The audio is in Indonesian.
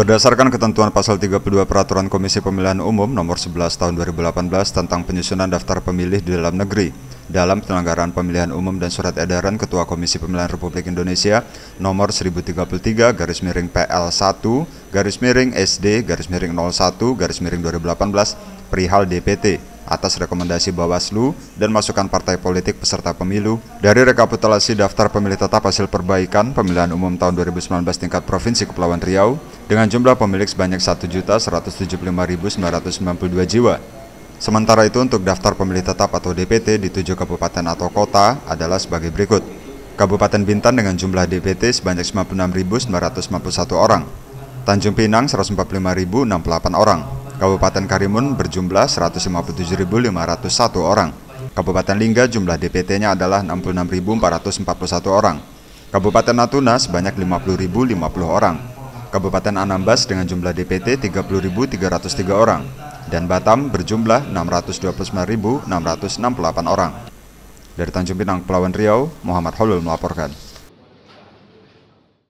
Berdasarkan ketentuan pasal 32 Peraturan Komisi Pemilihan Umum Nomor 11 Tahun 2018 tentang penyusunan daftar pemilih di dalam negeri dalam penyelenggaraan pemilihan umum dan surat edaran Ketua Komisi Pemilihan Republik Indonesia Nomor 1033 garis miring PL1 garis miring SD garis miring 01 garis miring 2018 perihal DPT atas rekomendasi Bawaslu dan masukan partai politik peserta pemilu dari rekapitulasi daftar pemilih tetap hasil perbaikan pemilihan umum tahun 2019 tingkat Provinsi Kepulauan Riau dengan jumlah pemilik sebanyak 1.175.992 jiwa. Sementara itu untuk daftar pemilih tetap atau DPT di tujuh kabupaten atau kota adalah sebagai berikut. Kabupaten Bintan dengan jumlah DPT sebanyak 96.951 orang. Tanjung Pinang 145.068 orang. Kabupaten Karimun berjumlah 157.501 orang. Kabupaten Lingga jumlah DPT-nya adalah 66.441 orang. Kabupaten Natuna sebanyak 50.050 orang. Kabupaten Anambas dengan jumlah DPT 30.303 orang, dan Batam berjumlah 629.668 orang. Dari Tanjung Pinang, Pulauan Riau, Muhammad Holul melaporkan.